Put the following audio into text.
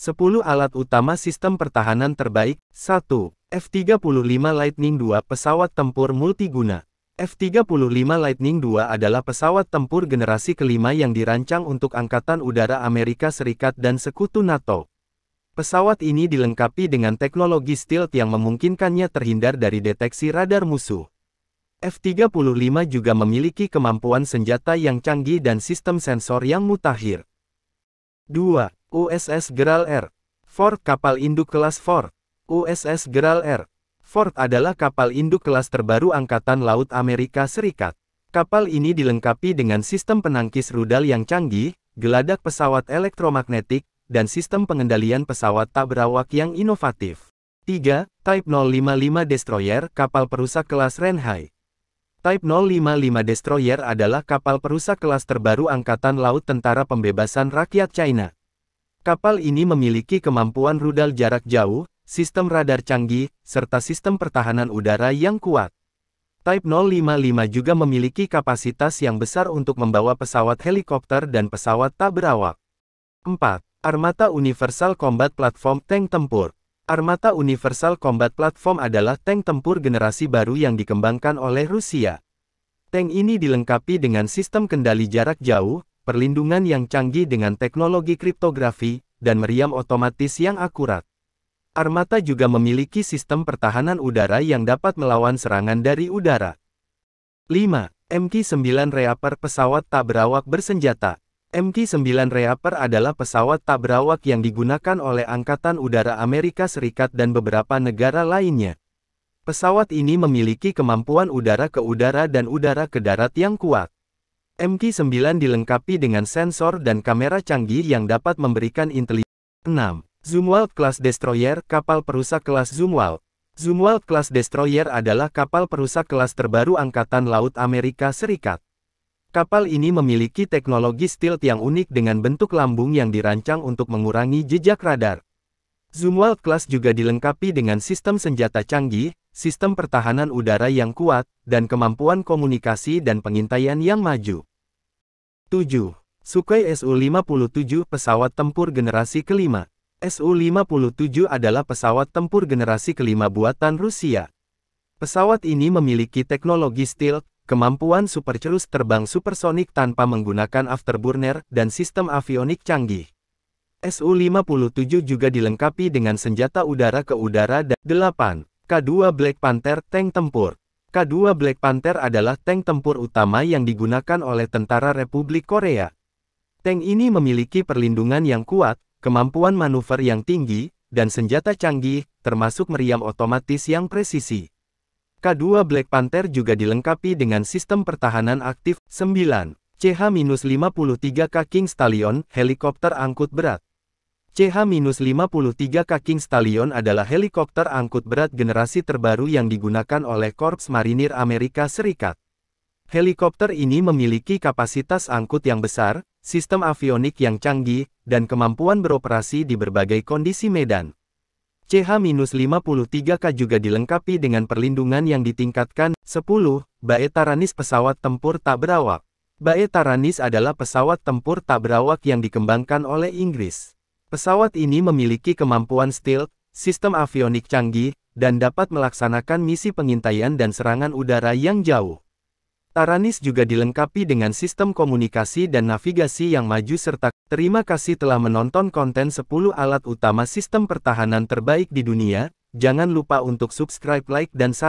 10 alat utama sistem pertahanan terbaik, 1. F-35 Lightning II pesawat tempur multiguna. F-35 Lightning II adalah pesawat tempur generasi kelima yang dirancang untuk Angkatan Udara Amerika Serikat dan sekutu NATO. Pesawat ini dilengkapi dengan teknologi stealth yang memungkinkannya terhindar dari deteksi radar musuh. F-35 juga memiliki kemampuan senjata yang canggih dan sistem sensor yang mutakhir. 2. USS Gerald R. Ford kapal induk kelas Ford. USS Gerald R. Ford adalah kapal induk kelas terbaru Angkatan Laut Amerika Serikat. Kapal ini dilengkapi dengan sistem penangkis rudal yang canggih, geladak pesawat elektromagnetik, dan sistem pengendalian pesawat tak berawak yang inovatif. 3. Type 055 Destroyer, kapal perusak kelas Renhai. Type 055 Destroyer adalah kapal perusak kelas terbaru Angkatan Laut Tentara Pembebasan Rakyat China. Kapal ini memiliki kemampuan rudal jarak jauh, sistem radar canggih, serta sistem pertahanan udara yang kuat. Type 055 juga memiliki kapasitas yang besar untuk membawa pesawat helikopter dan pesawat tak berawak. 4. Armata Universal Combat Platform Tank Tempur Armata Universal Combat Platform adalah tank tempur generasi baru yang dikembangkan oleh Rusia. Tank ini dilengkapi dengan sistem kendali jarak jauh, perlindungan yang canggih dengan teknologi kriptografi, dan meriam otomatis yang akurat. Armata juga memiliki sistem pertahanan udara yang dapat melawan serangan dari udara. 5. MQ-9 Reaper pesawat tak berawak bersenjata. MQ-9 Reaper adalah pesawat tak berawak yang digunakan oleh Angkatan Udara Amerika Serikat dan beberapa negara lainnya. Pesawat ini memiliki kemampuan udara ke udara dan udara ke darat yang kuat. MK9 dilengkapi dengan sensor dan kamera canggih yang dapat memberikan intelijen. 6. Zumwalt Class Destroyer, kapal perusak kelas Zumwalt. Zumwalt kelas Destroyer adalah kapal perusak kelas terbaru Angkatan Laut Amerika Serikat. Kapal ini memiliki teknologi stealth yang unik dengan bentuk lambung yang dirancang untuk mengurangi jejak radar. Zumwalt kelas juga dilengkapi dengan sistem senjata canggih, sistem pertahanan udara yang kuat, dan kemampuan komunikasi dan pengintaian yang maju. 7. Sukhoi Su-57 pesawat tempur generasi kelima. Su-57 adalah pesawat tempur generasi kelima buatan Rusia. Pesawat ini memiliki teknologi steel, kemampuan supercerus terbang supersonik tanpa menggunakan afterburner, dan sistem avionik canggih. Su-57 juga dilengkapi dengan senjata udara ke udara dan 8. K-2 Black Panther tank tempur. K2 Black Panther adalah tank tempur utama yang digunakan oleh tentara Republik Korea. Tank ini memiliki perlindungan yang kuat, kemampuan manuver yang tinggi, dan senjata canggih, termasuk meriam otomatis yang presisi. K2 Black Panther juga dilengkapi dengan sistem pertahanan aktif 9 CH-53K King Stallion helikopter angkut berat. CH-53 Kaking Stallion adalah helikopter angkut berat generasi terbaru yang digunakan oleh Korps Marinir Amerika Serikat. Helikopter ini memiliki kapasitas angkut yang besar, sistem avionik yang canggih, dan kemampuan beroperasi di berbagai kondisi medan. CH-53K juga dilengkapi dengan perlindungan yang ditingkatkan, 10, Bae Taranis pesawat tempur tak berawak. Bae Taranis adalah pesawat tempur tak berawak yang dikembangkan oleh Inggris. Pesawat ini memiliki kemampuan stealth, sistem avionik canggih, dan dapat melaksanakan misi pengintaian dan serangan udara yang jauh. Taranis juga dilengkapi dengan sistem komunikasi dan navigasi yang maju serta terima kasih telah menonton konten 10 alat utama sistem pertahanan terbaik di dunia, jangan lupa untuk subscribe like dan share.